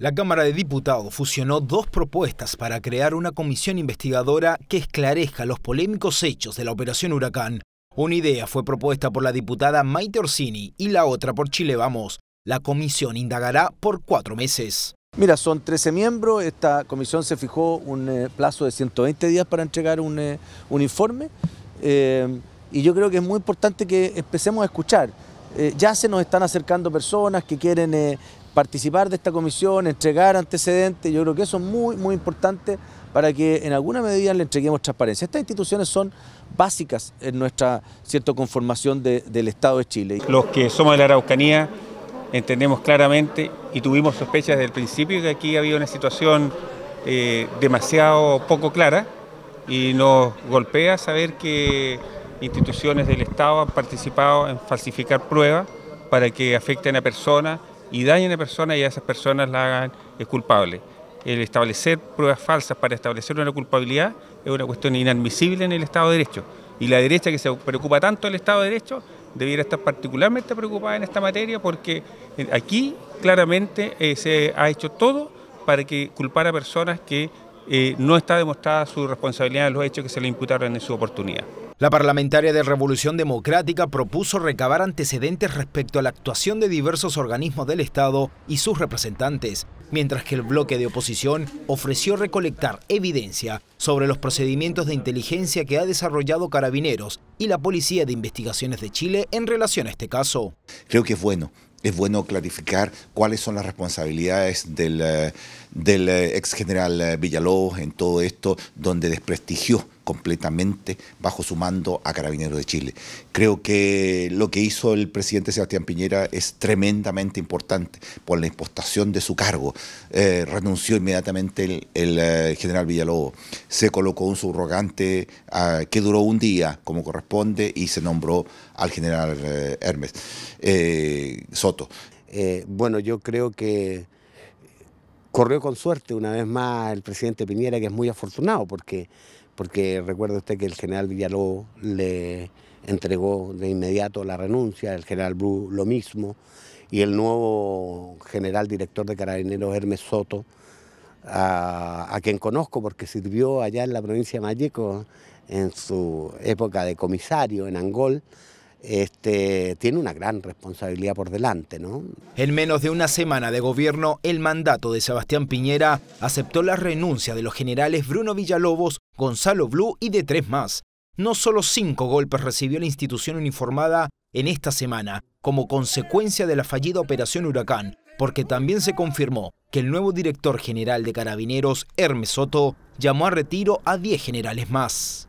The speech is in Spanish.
La Cámara de Diputados fusionó dos propuestas para crear una comisión investigadora que esclarezca los polémicos hechos de la Operación Huracán. Una idea fue propuesta por la diputada Maite Orsini y la otra por Chile Vamos. La comisión indagará por cuatro meses. Mira, son 13 miembros, esta comisión se fijó un eh, plazo de 120 días para entregar un, eh, informe eh, y yo creo que es muy importante que empecemos a escuchar. ya se nos están acercando personas que quieren participar de esta comisión, entregar antecedentes, yo creo que eso es muy, muy importante para que en alguna medida le entreguemos transparencia. Estas instituciones son básicas en nuestra cierta conformación del Estado de Chile. Los que somos de la Araucanía entendemos claramente y tuvimos sospechas desde el principio que aquí había una situación eh, demasiado poco clara y nos golpea saber que instituciones del Estado han participado en falsificar pruebas para que afecten a personas y dañen a personas y a esas personas la hagan culpable El establecer pruebas falsas para establecer una culpabilidad es una cuestión inadmisible en el Estado de Derecho. Y la derecha que se preocupa tanto del Estado de Derecho debiera estar particularmente preocupada en esta materia porque eh, aquí claramente eh, se ha hecho todo para que culpar a personas que eh, no está demostrada su responsabilidad en los hechos que se le imputaron en su oportunidad. La parlamentaria de Revolución Democrática propuso recabar antecedentes respecto a la actuación de diversos organismos del Estado y sus representantes, mientras que el bloque de oposición ofreció recolectar evidencia sobre los procedimientos de inteligencia que ha desarrollado Carabineros y la Policía de Investigaciones de Chile en relación a este caso. Creo que es bueno es bueno clarificar cuáles son las responsabilidades del, eh, del eh, ex general eh, Villalobos en todo esto, donde desprestigió completamente bajo su mando a Carabineros de Chile. Creo que lo que hizo el presidente Sebastián Piñera es tremendamente importante por la impostación de su cargo. Eh, renunció inmediatamente el, eh, general Villalobos, se colocó un subrogante ah, que duró un día, como corresponde, y se nombró al general eh, Hermes Soto. bueno, yo creo que corrió con suerte una vez más el presidente Piñera, que es muy afortunado, porque porque recuerda usted que el general Villalobos le entregó de inmediato la renuncia, el general Bru lo mismo, y el nuevo general director de Carabineros, Hermes Soto, a, a quien conozco porque sirvió allá en la provincia de Mayeco en su época de comisario en Angol, este, tiene una gran responsabilidad por delante. ¿no? En menos de una semana de gobierno, el mandato de Sebastián Piñera aceptó la renuncia de los generales Bruno Villalobos, Gonzalo Blu y de tres más. No solo cinco golpes recibió la institución uniformada en esta semana, como consecuencia de la fallida Operación Huracán, porque también se confirmó que el nuevo director general de Carabineros, Hermes Soto, llamó a retiro a diez generales más.